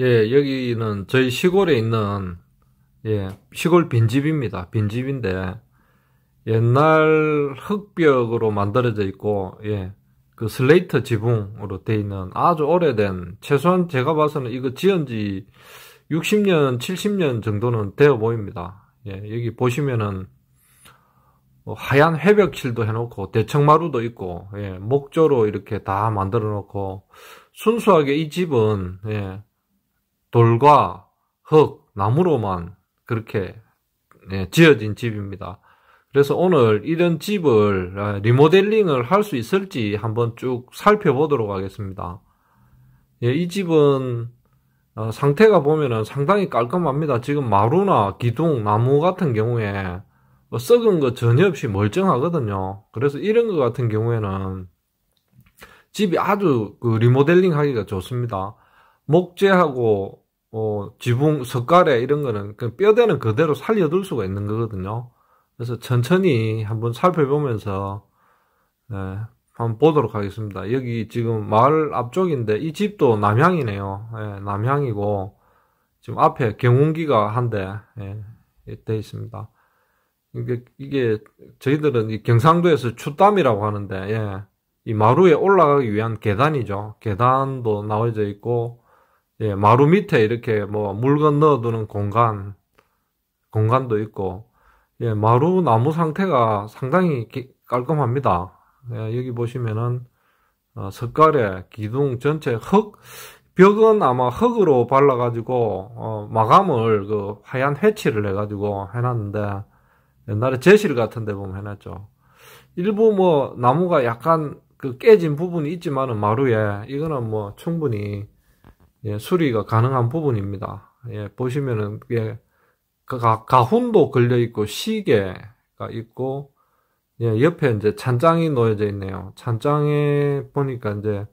예, 여기는 저희 시골에 있는 예, 시골 빈집입니다. 빈집인데 옛날 흙벽으로 만들어져 있고 예, 그 슬레이트 지붕으로 돼 있는 아주 오래된 최소한 제가 봐서는 이거 지은 지 60년, 70년 정도는 되어 보입니다. 예, 여기 보시면은 뭐 하얀 회벽실도 해놓고 대청마루도 있고 예, 목조로 이렇게 다 만들어 놓고 순수하게 이 집은 예, 돌과 흙, 나무로만 그렇게 예, 지어진 집입니다. 그래서 오늘 이런 집을 아, 리모델링을 할 수 있을지 한번 쭉 살펴보도록 하겠습니다. 예, 이 집은 어, 상태가 보면은 상당히 깔끔합니다. 지금 마루나 기둥, 나무 같은 경우에 뭐 썩은 거 전혀 없이 멀쩡하거든요. 그래서 이런 것 같은 경우에는 집이 아주 그 리모델링 하기가 좋습니다. 목재하고 어, 지붕, 석가래 이런 거는 그 뼈대는 그대로 살려둘 수가 있는 거거든요. 그래서 천천히 한번 살펴보면서 네, 한번 보도록 하겠습니다. 여기 지금 마을 앞쪽인데 이 집도 남향이네요. 네, 남향이고 지금 앞에 경운기가 한대 예, 네, 돼 있습니다. 이게, 이게 저희들은 경상도에서 추담이라고 하는데 예, 이 마루에 올라가기 위한 계단이죠. 계단도 나와져 있고 예, 마루 밑에 이렇게 뭐 물건 넣어두는 공간, 공간도 있고, 예, 마루 나무 상태가 상당히 깔끔합니다. 예, 여기 보시면은, 어, 석가래, 기둥 전체 흙, 벽은 아마 흙으로 발라가지고, 어, 마감을 그 하얀 해치를 해가지고 해놨는데, 옛날에 제실 같은 데 보면 해놨죠. 일부 뭐 나무가 약간 그 깨진 부분이 있지만은 마루에, 이거는 뭐 충분히 예, 수리가 가능한 부분입니다. 예, 보시면은 예, 가, 가훈도 걸려 있고 시계가 있고 예, 옆에 이제 찬장이 놓여져 있네요. 찬장에 보니까 이제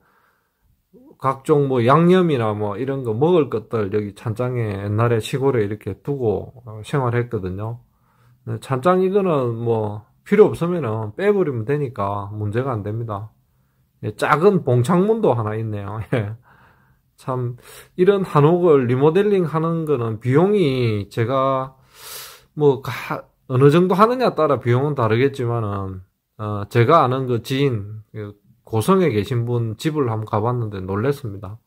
각종 뭐 양념이나 뭐 이런 거 먹을 것들 여기 찬장에 옛날에 시골에 이렇게 두고 어, 생활했거든요. 네, 찬장 이거는 뭐 필요 없으면은 빼버리면 되니까 문제가 안 됩니다. 예, 작은 봉창문도 하나 있네요. 예. 참 이런 한옥을 리모델링 하는 거는 비용이 제가 뭐 가, 어느 정도 하느냐 에 따라 비용은 다르겠지만은 어, 제가 아는 그 지인 그 고성에 계신 분 집을 한번 가봤는데 놀랬습니다.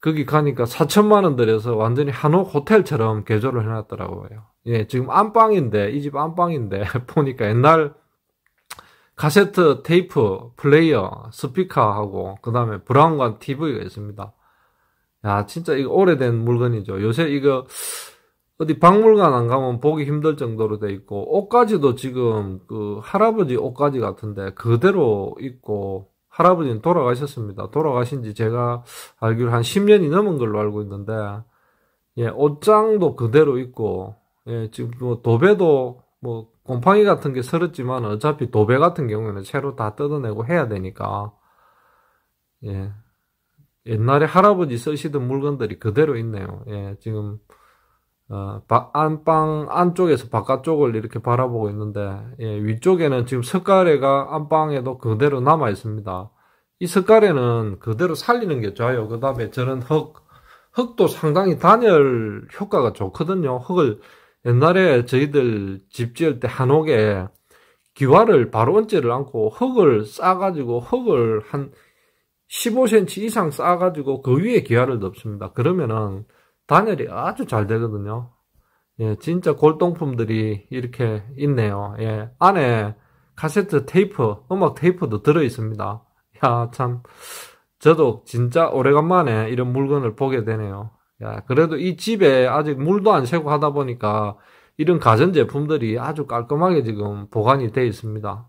거기 가니까 4천만 원 들여서 완전히 한옥 호텔처럼 개조를 해놨더라고요. 예, 지금 안방인데 이 집 안방인데 보니까 옛날 카세트 테이프 플레이어 스피커하고 그 다음에 브라운관 TV가 있습니다. 야 진짜 이거 오래된 물건이죠. 요새 이거 어디 박물관 안 가면 보기 힘들 정도로 돼 있고 옷까지도 지금 그 할아버지 옷까지 같은데 그대로 있고 할아버지는 돌아가셨습니다. 돌아가신 지 제가 알기로 한 10년이 넘은 걸로 알고 있는데 예 옷장도 그대로 있고 예 지금 뭐 도배도 뭐 곰팡이 같은 게 서럽지만 어차피 도배 같은 경우에는 새로다 뜯어내고 해야 되니까 예 옛날에 할아버지 쓰시던 물건들이 그대로 있네요 예 지금 어, 바, 안방 안쪽에서 바깥쪽을 이렇게 바라보고 있는데 예, 위쪽에는 지금 석가래가 안방에도 그대로 남아 있습니다 이 석가래는 그대로 살리는 게 좋아요 그 다음에 저는 흙 흙도 상당히 단열 효과가 좋거든요 흙을 옛날에 저희들 집 지을 때 한옥에 기와를 바로 얹지를 않고 흙을 쌓아가지고 흙을 한 15cm 이상 쌓아가지고그 위에 기와를 넣습니다. 그러면은 단열이 아주 잘 되거든요. 예, 진짜 골동품들이 이렇게 있네요. 예, 안에 카세트 테이프, 음악 테이프도 들어 있습니다. 야, 참. 저도 진짜 오래간만에 이런 물건을 보게 되네요. 야, 그래도 이 집에 아직 물도 안 새고 하다 보니까 이런 가전제품들이 아주 깔끔하게 지금 보관이 되어 있습니다.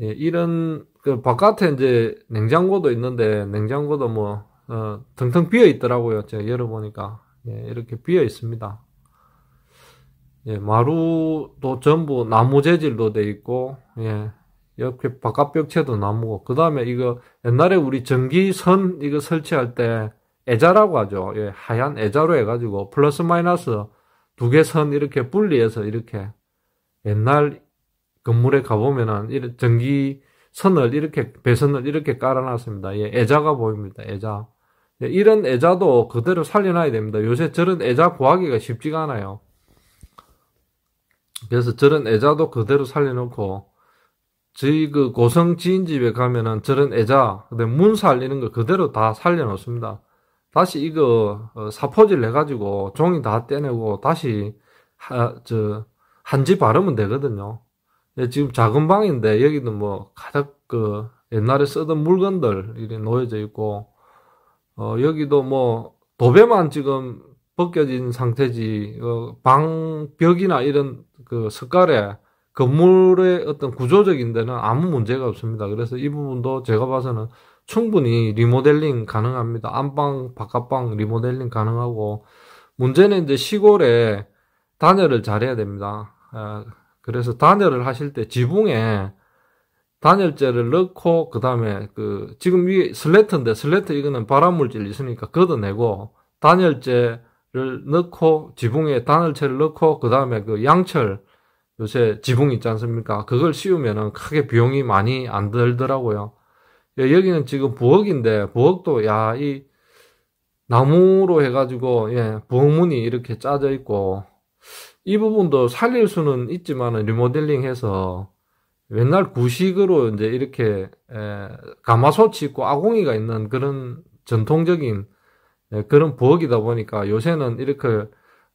예, 이런, 그 바깥에 이제 냉장고도 있는데, 냉장고도 뭐, 어, 텅텅 비어 있더라고요. 제가 열어보니까. 예, 이렇게 비어 있습니다. 예, 마루도 전부 나무 재질로 되어 있고, 예, 옆에 바깥 벽체도 나무고, 그 다음에 이거 옛날에 우리 전기선 이거 설치할 때 애자라고 하죠. 예, 하얀 애자로 해가지고 플러스 마이너스 두 개 선 이렇게 분리해서 이렇게 옛날 건물에 가보면은 전기 선을 이렇게 배선을 이렇게 깔아놨습니다. 예, 애자가 보입니다. 애자. 예, 이런 애자도 그대로 살려놔야 됩니다. 요새 저런 애자 구하기가 쉽지가 않아요. 그래서 저런 애자도 그대로 살려놓고 저희 그 고성 지인 집에 가면은 저런 애자, 문 살리는 거 그대로 다 살려놓습니다. 다시 이거 어, 사포질 해가지고 종이 다 떼내고 다시 하, 저 한지 바르면 되거든요. 예, 지금 작은 방인데 여기는 뭐 가득 그 옛날에 쓰던 물건들 이렇게 놓여져 있고 어 여기도 뭐 도배만 지금 벗겨진 상태지 어방 벽이나 이런 그 석갈에 건물의 어떤 구조적인 데는 아무 문제가 없습니다. 그래서 이 부분도 제가 봐서는 충분히 리모델링 가능합니다. 안방, 바깥방 리모델링 가능하고 문제는 이제 시골에 단열을 잘해야 됩니다. 아, 그래서 단열을 하실 때 지붕에 단열재를 넣고 그 다음에 그 지금 위에 슬래트인데 슬래트 이거는 발암물질 있으니까 걷어내고 단열재를 넣고 지붕에 단열재를 넣고 그 다음에 그 양철 요새 지붕 있지 않습니까? 그걸 씌우면은 크게 비용이 많이 안 들더라고요. 예, 여기는 지금 부엌인데 부엌도 야 이 나무로 해가지고 예 부엌문이 이렇게 짜져 있고 이 부분도 살릴 수는 있지만 리모델링해서 옛날 구식으로 이제 이렇게 에, 가마솥이 있고 아궁이가 있는 그런 전통적인 에, 예, 그런 부엌이다 보니까 요새는 이렇게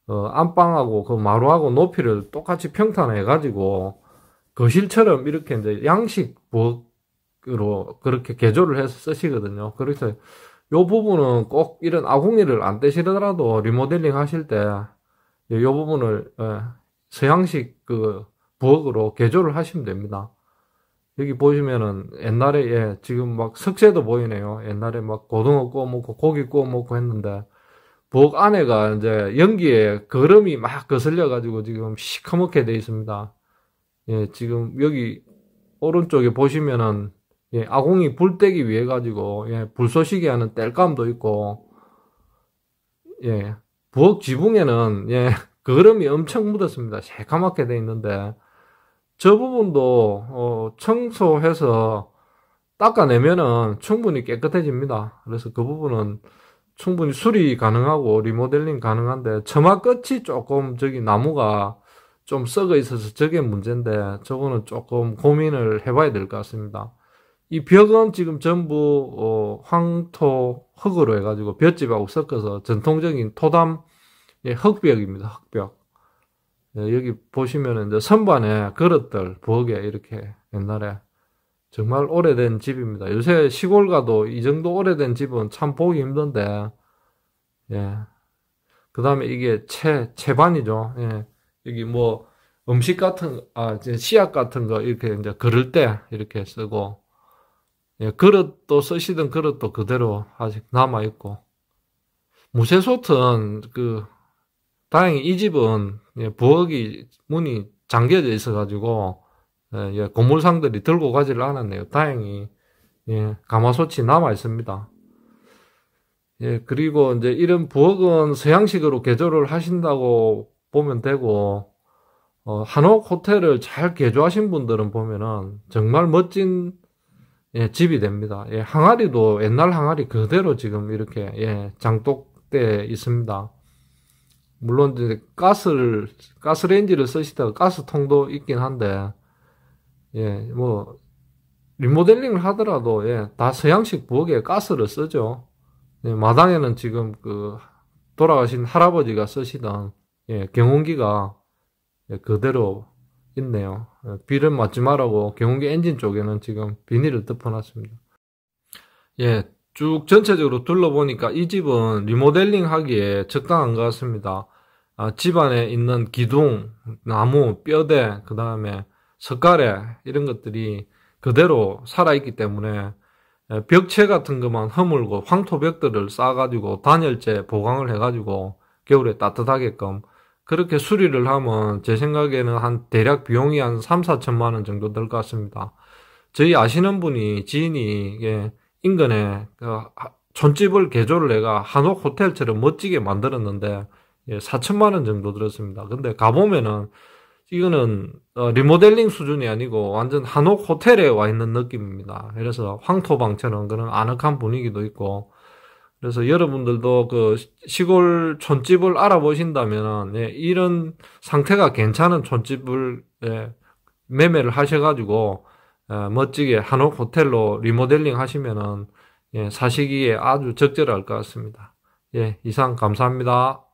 어, 안방하고 그 마루하고 높이를 똑같이 평탄해 가지고 거실처럼 이렇게 이제 양식 부엌 으로 그렇게 개조를 해서 쓰시거든요. 그래서 요 부분은 꼭 이런 아궁이를 안 떼시더라도 리모델링 하실 때 요 부분을 예, 서양식 그 부엌으로 개조를 하시면 됩니다. 여기 보시면은 옛날에 예, 지금 막 석쇠도 보이네요. 옛날에 막 고등어 구워 먹고 고기 구워 먹고 했는데 부엌 안에가 이제 연기에 거름이 막 거슬려 가지고 지금 시커멓게 돼 있습니다. 예, 지금 여기 오른쪽에 보시면은 예, 아궁이불때기 위해 가지고 예, 불쏘시개 하는 땔감도 있고 예, 부엌 지붕에는 예, 거름이 엄청 묻었습니다. 새까맣게 돼 있는데 저 부분도 어, 청소해서 닦아내면은 충분히 깨끗해집니다. 그래서 그 부분은 충분히 수리 가능하고 리모델링 가능한데 처마 끝이 조금 저기 나무가 좀 썩어 있어서 저게 문제인데 저거는 조금 고민을 해봐야 될 것 같습니다. 이 벽은 지금 전부 어, 황토 흙으로 해가지고 볏집하고 섞어서 전통적인 토담 예, 흙벽입니다. 흙벽. 예, 여기 보시면 이제 선반에 그릇들 부엌에 이렇게 옛날에 정말 오래된 집입니다. 요새 시골 가도 이 정도 오래된 집은 참 보기 힘든데 예. 그 다음에 이게 채, 채반이죠. 예. 여기 뭐 음식 같은, 아, 씨앗 같은 거 이렇게 이제 그럴 때 이렇게 쓰고 예, 그릇도 쓰시던 그릇도 그대로 아직 남아 있고 무쇠솥은 그 다행히 이 집은 예, 부엌이 문이 잠겨져 있어 가지고 예, 고물상들이 예, 들고 가지를 않았네요. 다행히 예, 가마솥이 남아 있습니다. 예, 그리고 이제 이런 부엌은 서양식으로 개조를 하신다고 보면 되고 어, 한옥 호텔을 잘 개조하신 분들은 보면은 정말 멋진 예, 집이 됩니다. 예, 항아리도 옛날 항아리 그대로 지금 이렇게 예, 장독대에 있습니다. 물론 이제 가스를 가스레인지를 쓰시다가 가스통도 있긴 한데 예, 뭐 리모델링을 하더라도 예, 다 서양식 부엌에 가스를 쓰죠. 예, 마당에는 지금 그 돌아가신 할아버지가 쓰시던 예, 경운기가 예, 그대로 있네요. 어, 비를 맞지 말라고 경운기 엔진 쪽에는 지금 비닐을 덮어놨습니다. 예, 쭉 전체적으로 둘러보니까 이 집은 리모델링 하기에 적당한 것 같습니다. 아, 집안에 있는 기둥, 나무, 뼈대, 그 다음에 석가래 이런 것들이 그대로 살아있기 때문에 예, 벽체 같은 것만 허물고 황토벽들을 쌓아가지고 단열재 보강을 해가지고 겨울에 따뜻하게끔 그렇게 수리를 하면 제 생각에는 한 대략 비용이 한 3, 4천만 원 정도 될 것 같습니다. 저희 아시는 분이 지인이 인근에 그 촌집을 개조를 해가 한옥 호텔처럼 멋지게 만들었는데 4천만 예, 원 정도 들었습니다. 근데 가보면은 이거는 어, 리모델링 수준이 아니고 완전 한옥 호텔에 와 있는 느낌입니다. 그래서 황토방처럼 그런 아늑한 분위기도 있고 그래서 여러분들도 그 시골 촌집을 알아보신다면은 예, 이런 상태가 괜찮은 촌집을 예, 매매를 하셔가지고 예, 멋지게 한옥 호텔로 리모델링 하시면은 예, 사시기에 아주 적절할 것 같습니다. 예, 이상 감사합니다.